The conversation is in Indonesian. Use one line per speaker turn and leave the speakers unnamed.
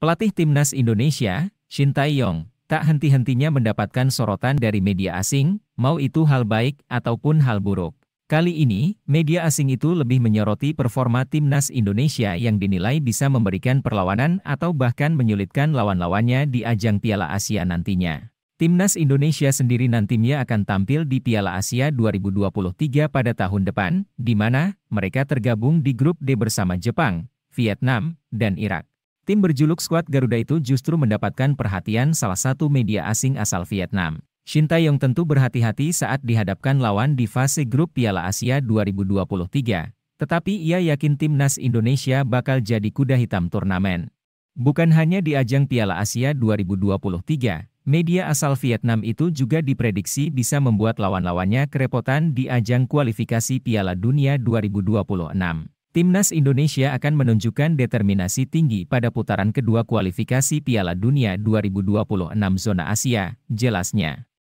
Pelatih timnas Indonesia, Shin Tae-yong, tak henti-hentinya mendapatkan sorotan dari media asing, mau itu hal baik ataupun hal buruk. Kali ini, media asing itu lebih menyoroti performa timnas Indonesia yang dinilai bisa memberikan perlawanan atau bahkan menyulitkan lawan-lawannya di ajang Piala Asia nantinya. Timnas Indonesia sendiri nantinya akan tampil di Piala Asia 2023 pada tahun depan, di mana mereka tergabung di grup D bersama Jepang, Vietnam, dan Irak. Tim berjuluk skuad Garuda itu justru mendapatkan perhatian salah satu media asing asal Vietnam. Shin Tae-yong tentu berhati-hati saat dihadapkan lawan di fase grup Piala Asia 2023. Tetapi ia yakin timnas Indonesia bakal jadi kuda hitam turnamen. Bukan hanya di ajang Piala Asia 2023, media asal Vietnam itu juga diprediksi bisa membuat lawan-lawannya kerepotan di ajang kualifikasi Piala Dunia 2026. Timnas Indonesia akan menunjukkan determinasi tinggi pada putaran kedua kualifikasi Piala Dunia 2026 zona Asia, jelasnya.